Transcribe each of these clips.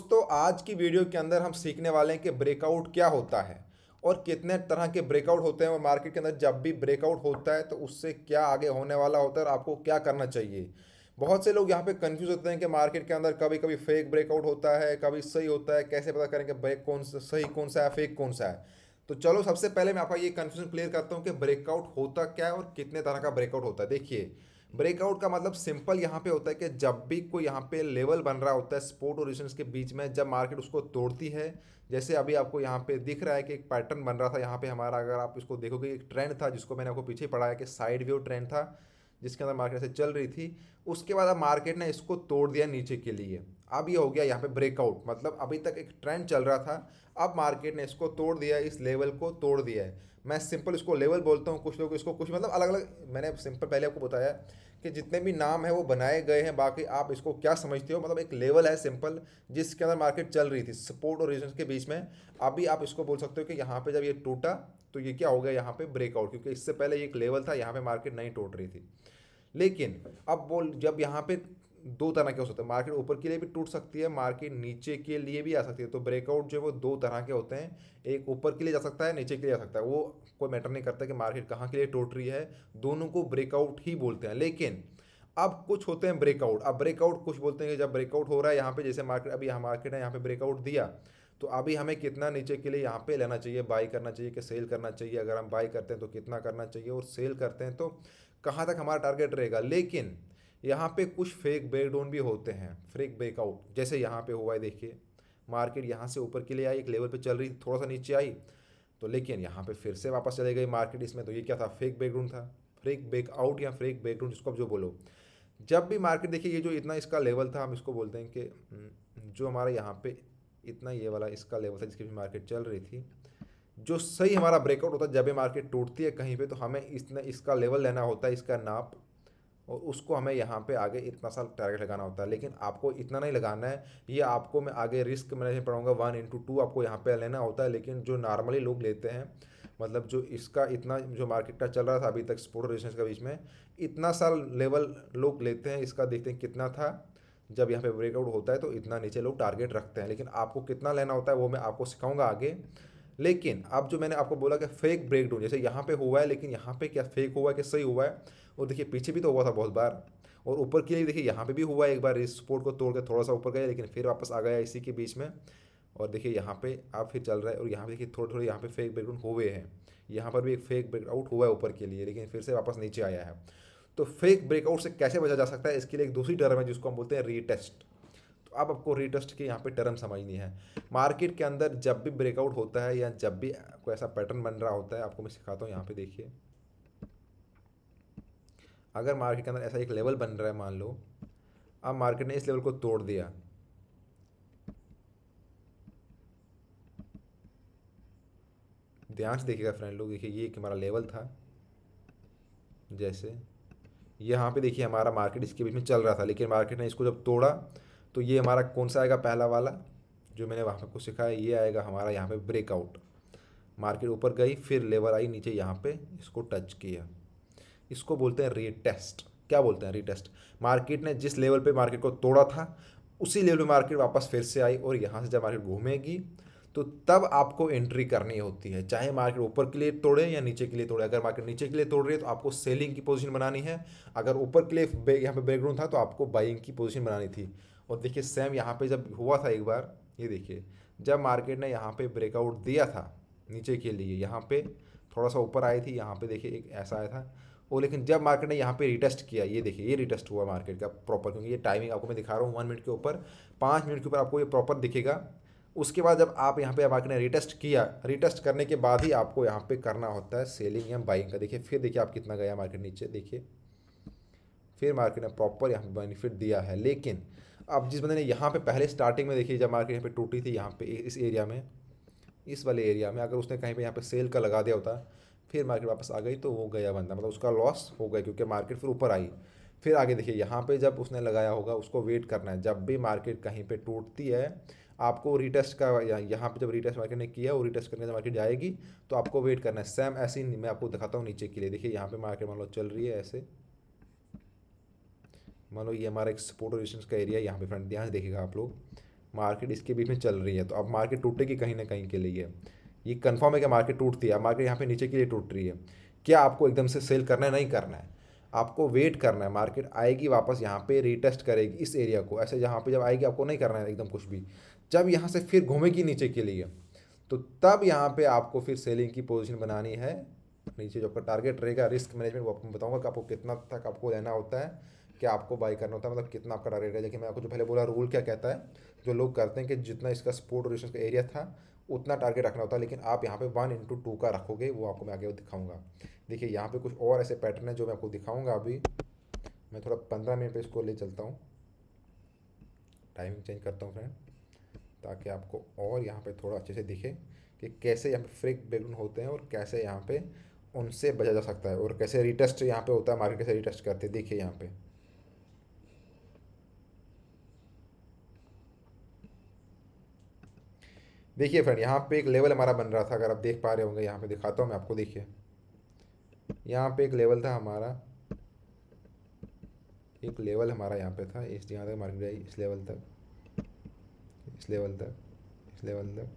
दोस्तों आज की वीडियो के अंदर हम सीखने वाले हैं कि ब्रेकआउट क्या होता है और कितने तरह के ब्रेकआउट होते हैं और मार्केट के अंदर जब भी ब्रेकआउट होता है तो उससे क्या आगे होने वाला होता है और आपको क्या करना चाहिए बहुत से लोग यहाँ पे कंफ्यूज होते हैं कि मार्केट के अंदर कभी कभी फेक ब्रेकआउट होता है कभी सही होता है कैसे पता करें कि ब्रेक कौन सा सही कौन सा है फेक कौन सा है तो चलो सबसे पहले मैं आपका ये कन्फ्यूजन क्लियर करता हूँ कि ब्रेकआउट होता क्या है और कितने तरह का ब्रेकआउट होता है देखिए ब्रेकआउट का मतलब सिंपल यहाँ पे होता है कि जब भी कोई यहाँ पे लेवल बन रहा होता है स्पोर्ट और रिजिस्टेंस के बीच में जब मार्केट उसको तोड़ती है जैसे अभी आपको यहाँ पे दिख रहा है कि एक पैटर्न बन रहा था यहाँ पे हमारा अगर आप इसको देखोगे एक ट्रेंड था जिसको मैंने आपको पीछे पढ़ाया कि साइड व्यू ट्रेंड था जिसके अंदर मार्केट से चल रही थी उसके बाद अब मार्केट ने इसको तोड़ दिया नीचे के लिए अब ये हो गया यहाँ पे ब्रेकआउट मतलब अभी तक एक ट्रेंड चल रहा था अब मार्केट ने इसको तोड़ दिया इस लेवल को तोड़ दिया है मैं सिंपल इसको लेवल बोलता हूँ कुछ लोग इसको कुछ मतलब अलग अलग मैंने सिंपल पहले आपको बताया कि जितने भी नाम है वो बनाए गए हैं बाकी आप इसको क्या समझते हो मतलब एक लेवल है सिंपल जिसके अंदर मार्केट चल रही थी सपोर्ट और रिजन के बीच में अभी आप इसको बोल सकते हो कि यहाँ पर जब ये टूटा तो ये क्या हो गया यहाँ पर ब्रेकआउट क्योंकि इससे पहले ये एक लेवल था यहाँ पर मार्केट नहीं टूट रही थी लेकिन अब बोल जब यहाँ पे दो तरह के हो सकते हैं मार्केट ऊपर के लिए भी टूट सकती है मार्केट नीचे के लिए भी आ सकती है तो ब्रेकआउट जो है वो दो तरह के होते हैं एक ऊपर के लिए जा सकता है नीचे के लिए जा सकता है वो कोई मैटर नहीं करता कि मार्केट कहाँ के लिए टूट रही है दोनों को ब्रेकआउट ही बोलते हैं लेकिन अब कुछ होते हैं ब्रेकआउट अब ब्रेकआउट कुछ बोलते हैं कि जब ब्रेकआउट हो रहा है यहाँ पे जैसे मार्केट अभी यहाँ मार्केट है यहाँ पे ब्रेकआउट दिया तो अभी हमें कितना नीचे के लिए यहाँ पे लेना चाहिए बाई करना चाहिए कि सेल करना चाहिए अगर हम बाई करते हैं तो कितना करना चाहिए और सेल करते हैं तो कहाँ तक हमारा टारगेट रहेगा लेकिन यहाँ पे कुछ फेक ब्रेकडाउन भी होते हैं फेक ब्रेकआउट जैसे यहाँ पे हुआ है देखिए मार्केट यहाँ से ऊपर के लिए आई एक लेवल पे चल रही थी थोड़ा सा नीचे आई तो लेकिन यहाँ पे फिर से वापस चले गई मार्केट इसमें तो ये क्या था फेक ब्रेकडाउन था फेक ब्रेकआउट या फेक ब्रेकडाउन जिसको आप जो बोलो जब भी मार्केट देखिए ये जो इतना इसका लेवल था हम इसको बोलते हैं कि हम्म, जो हमारा यहाँ पे इतना ये वाला इसका लेवल था जिसकी भी मार्केट चल रही थी जो सही हमारा ब्रेकआउट होता है जब ये मार्केट टूटती है कहीं पे तो हमें इसने इसका लेवल लेना होता है इसका नाप और उसको हमें यहाँ पे आगे इतना साल टारगेट लगाना होता है लेकिन आपको इतना नहीं लगाना है ये आपको मैं आगे रिस्क मैनेजमेंट पढ़ाऊँगा वन इंटू टू आपको यहाँ पे लेना होता है लेकिन जो नॉर्मली लोग लेते हैं मतलब जो इसका इतना जो मार्केट का चल रहा था अभी तक स्पोर्ट रेजिस्टेंस के बीच में इतना साल लेवल लोग लेते हैं इसका देखते हैं कितना था जब यहाँ पे ब्रेकआउट होता है तो इतना नीचे लोग टारगेट रखते हैं लेकिन आपको कितना लेना होता है वो मैं आपको सिखाऊंगा आगे लेकिन अब जो मैंने आपको बोला कि फेक ब्रेक डाउन जैसे यहाँ पे हुआ है लेकिन यहाँ पे क्या फेक हुआ है कि सही हुआ है और देखिए पीछे भी तो हुआ था बहुत बार और ऊपर के लिए देखिए यहाँ पे भी हुआ है एक बार इस सपोर्ट को तोड़ के थोड़ा सा ऊपर गया लेकिन फिर वापस आ गया इसी के बीच में और देखिए यहाँ पे आप फिर चल रहा है और यहाँ पे देखिए थोड़े थोड़े यहाँ पे फेक ब्रेकडाउन हुए हैं यहाँ पर भी एक फेक ब्रेकआउट हुआ है ऊपर के लिए लेकिन फिर से वापस नीचे आया है तो फेक ब्रेकआउट से कैसे बचा जा सकता है इसके लिए एक दूसरी टर्म है जिसको हम बोलते हैं रीटेस्ट अब आपको रिटेस्ट के यहाँ पे टर्म समझनी है मार्केट के अंदर जब भी ब्रेकआउट होता है या जब भी कोई ऐसा पैटर्न बन रहा होता है आपको मैं सिखाता हूँ यहाँ पे देखिए अगर मार्केट के अंदर ऐसा एक लेवल बन रहा है मान लो अब मार्केट ने इस लेवल को तोड़ दिया ध्यान से देखिएगा फ्रेंड लोग देखिए ये हमारा लेवल था जैसे यहाँ पे देखिए हमारा मार्केट इसके बीच में चल रहा था लेकिन मार्केट ने इसको जब तोड़ा तो ये हमारा कौन सा आएगा पहला वाला जो मैंने वहाँ आपको सिखाया ये आएगा हमारा यहाँ पे ब्रेकआउट मार्केट ऊपर गई फिर लेवल आई नीचे यहाँ पे इसको टच किया इसको बोलते हैं रीटेस्ट क्या बोलते हैं रीटेस्ट मार्केट ने जिस लेवल पे मार्केट को तोड़ा था उसी लेवल पे मार्केट वापस फिर से आई और यहाँ से जब मार्केट घूमेगी तो तब आपको एंट्री करनी होती है चाहे मार्केट ऊपर के लिए तोड़े या नीचे के लिए तोड़े अगर मार्केट नीचे के लिए तोड़ रही है तो आपको सेलिंग की पोजीशन बनानी है अगर ऊपर के लिए यहाँ पे बैकग्राउंड था तो आपको बाइंग की पोजीशन बनानी थी और देखिए सेम यहाँ पे जब हुआ था एक बार ये देखिए जब मार्केट ने यहाँ पे ब्रेकआउट दिया था नीचे के लिए यहाँ पे थोड़ा सा ऊपर आई थी यहाँ पे देखिए एक ऐसा आया था और लेकिन जब मार्केट ने यहाँ पे रिटेस्ट किया ये देखिए ये रिटेस्ट हुआ मार्केट का प्रॉपर क्योंकि ये टाइमिंग आपको मैं दिखा रहा हूँ वन मिनट के ऊपर पाँच मिनट के ऊपर आपको ये प्रॉपर दिखेगा उसके बाद जब आप यहाँ पे मार्केट ने रिटेस्ट किया रिटेस्ट करने के बाद ही आपको यहाँ पे करना होता है सेलिंग या बाइंग का देखिए फिर देखिए आप कितना गया मार्केट नीचे देखिए फिर मार्केट ने प्रॉपर यहाँ बेनिफिट दिया है लेकिन अब जिस बंदे ने यहाँ पे पहले स्टार्टिंग में देखिए जब मार्केट यहाँ पे टूटी थी यहाँ पे इस एरिया में इस वाले एरिया में अगर उसने कहीं पे यहाँ पे सेल का लगा दिया होता फिर मार्केट वापस आ गई तो वो गया बंदा मतलब उसका लॉस हो गया क्योंकि मार्केट फिर ऊपर आई फिर आगे देखिए यहाँ पे जब उसने लगाया होगा उसको वेट करना है जब भी मार्केट कहीं पे टूटती है आपको रिटेस्ट का यहाँ पे जब रिटेस्ट मार्केट ने किया वो रिटेस्ट करने जब मार्केट जाएगी तो आपको वेट करना है सेम ऐसी मैं आपको दिखाता हूँ नीचे के लिए देखिए यहाँ पे मार्केट मान लो चल रही है ऐसे मान लो ये हमारा एक सपोर्ट और रेजिस्टेंस का एरिया यहाँ पे फ्रेंड यहाँ से देखेगा आप लोग मार्केट इसके बीच में चल रही है तो अब मार्केट टूटेगी कहीं ना कहीं के लिए ये कन्फर्म है कि मार्केट टूटती है मार्केट यहाँ पे नीचे के लिए टूट रही है क्या आपको एकदम से सेल करना है नहीं करना है आपको वेट करना है मार्केट आएगी वापस यहाँ पे रीटेस्ट करेगी इस एरिया को ऐसे यहाँ पे जब आएगी आपको नहीं करना है एकदम कुछ भी जब यहाँ से फिर घूमेगी नीचे के लिए तो तब यहाँ पे आपको फिर सेलिंग की पोजीशन बनानी है नीचे जो आपका टारगेट रहेगा रिस्क मैनेजमेंट वो आपको बताऊँगा कि आपको कितना तक आपको लेना होता है क्या आपको बाई करना होता है मतलब कितना आपका टारगेट है देखिए मैं आपको जो पहले बोला रूल क्या कहता है जो लोग करते हैं कि जितना इसका स्पोर्ट और का एरिया था उतना टारगेट रखना होता है लेकिन आप यहाँ पे वन इंटू टू का रखोगे वो आपको मैं आगे दिखाऊंगा देखिए यहाँ पे कुछ और ऐसे पैटर्न है जो मैं आपको दिखाऊंगा अभी मैं थोड़ा पंद्रह मिनट पे इसको ले चलता हूँ टाइमिंग चेंज करता हूँ फ्रेंड ताकि आपको और यहाँ पे थोड़ा अच्छे से दिखे कि कैसे यहाँ पे फ्रेक बैकग्राउंड होते हैं और कैसे यहाँ पे उनसे बचा जा सकता है और कैसे रिटेस्ट यहाँ पे होता है मार्केट कैसे रिटेस्ट करते हैं देखिए यहाँ पे देखिए फ्रेंड यहाँ पे एक लेवल हमारा बन रहा था अगर आप देख पा रहे होंगे यहाँ पे दिखाता हूँ मैं आपको देखिए यहाँ पे एक लेवल था हमारा एक लेवल हमारा यहाँ पे था इस यहाँ तक मार्केट आई इस लेवल तक इस लेवल तक इस लेवल तक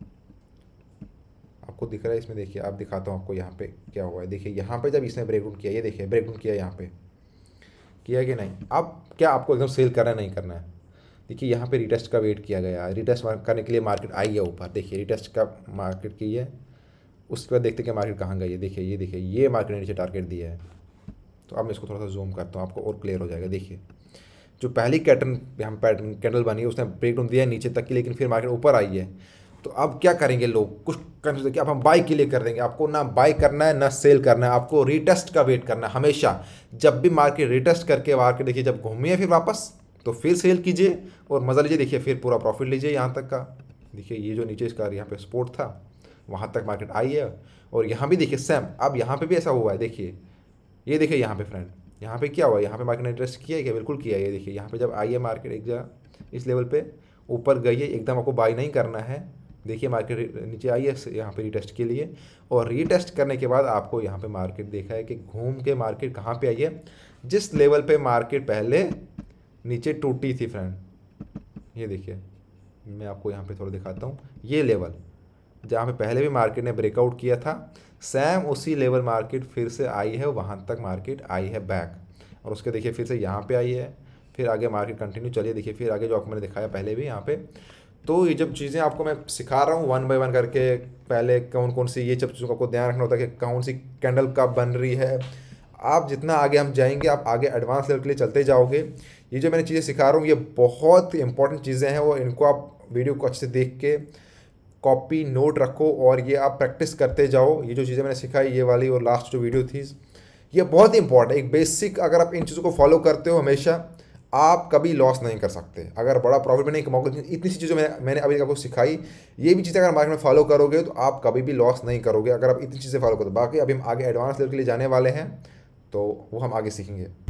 आपको दिख रहा है इसमें देखिए आप दिखाता हूँ आपको यहाँ पे क्या हुआ है देखिए यहाँ पे जब इसने ब्रेकडाउन किया ये देखिए ब्रेकडाउन किया यहाँ पे किया कि नहीं अब क्या आपको एकदम सेल करना है नहीं करना है देखिए यहाँ पे रिटेस्ट का वेट किया गया रिटेस्ट करने के लिए मार्केट आई है ऊपर देखिए रिटेस्ट का मार्केट की है उसके बाद देखते हैं कि मार्केट कहाँ गई है देखिए ये देखिए ये मार्केट ने नीचे टारगेट दिया है तो अब मैं इसको थोड़ा सा जूम करता हूँ आपको और क्लियर हो जाएगा देखिए जो पहली कैटर्न हम पैटर्न कैंडल बनी है उसने ब्रेक डाउन दिया है नीचे तक की लेकिन फिर मार्केट ऊपर आई है तो अब क्या करेंगे लोग कुछ कंफ्यूज देखिए अब हम बाई के लिए कर देंगे आपको ना बाई करना है ना सेल करना है आपको रिटेस्ट का वेट करना है हमेशा जब भी मार्केट रिटेस्ट करके मार्केट देखिए जब घूमिए फिर वापस तो फिर सेल कीजिए और मज़ा लीजिए देखिए फिर पूरा प्रॉफिट लीजिए यहाँ तक का देखिए ये जो नीचे इसका यहाँ पे सपोर्ट था वहाँ तक मार्केट आई है और यहाँ भी देखिए सेम अब यहाँ पे भी ऐसा हुआ है देखिए ये देखिए यहाँ पे फ्रेंड यहाँ पे क्या हुआ यहाँ पे मार्केट ने इंटरेस्ट किया है क्या बिल्कुल किया है ये देखिए यहाँ पे जब आई है मार्केट एक जगह इस लेवल पे ऊपर गई है एकदम आपको बाई नहीं करना है देखिए मार्केट नीचे आई है यहाँ पर रिटेस्ट के लिए और रिटेस्ट करने के बाद आपको यहाँ पर मार्केट देखा है कि घूम के मार्केट कहाँ पर आई है जिस लेवल पर मार्केट पहले नीचे टूटी थी फ्रेंड ये देखिए मैं आपको यहाँ पे थोड़ा दिखाता हूँ ये लेवल जहाँ पे पहले भी मार्केट ने ब्रेकआउट किया था सेम उसी लेवल मार्केट फिर से आई है वहाँ तक मार्केट आई है बैक और उसके देखिए फिर से यहाँ पे आई है फिर आगे मार्केट कंटिन्यू चलिए देखिए फिर आगे जो आपको मैंने दिखाया पहले भी यहाँ पे तो ये जब चीज़ें आपको मैं सिखा रहा हूँ वन बाई वन करके पहले कौन कौन सी ये सब चीज़ों आपको ध्यान रखना होता है कि कौन सी कैंडल कब बन रही है आप जितना आगे हम जाएंगे आप आगे एडवांस लेवल के लिए चलते जाओगे ये जो मैंने चीज़ें सिखा रहा हूँ ये बहुत इंपॉर्टेंट चीज़ें हैं और इनको आप वीडियो को अच्छे से देख के कॉपी नोट रखो और ये आप प्रैक्टिस करते जाओ ये जो चीज़ें मैंने सिखाई ये वाली और लास्ट जो वीडियो थी ये बहुत ही इंपॉर्टेंट एक बेसिक अगर आप इन चीज़ों को फॉलो करते हो हमेशा आप कभी लॉस नहीं कर सकते अगर बड़ा प्रॉफिट में नहीं कमाओगे इतनी सी चीज़ें मैंने मैंने अभी आपको सिखाई ये भी चीज़ें अगर मार्केट में फॉलो करोगे तो आप कभी भी लॉस नहीं करोगे अगर आप इतनी चीज़ें फॉलो करो बाकी अभी हम आगे एडवांस लेवल के लिए जाने वाले हैं तो वो हम आगे सीखेंगे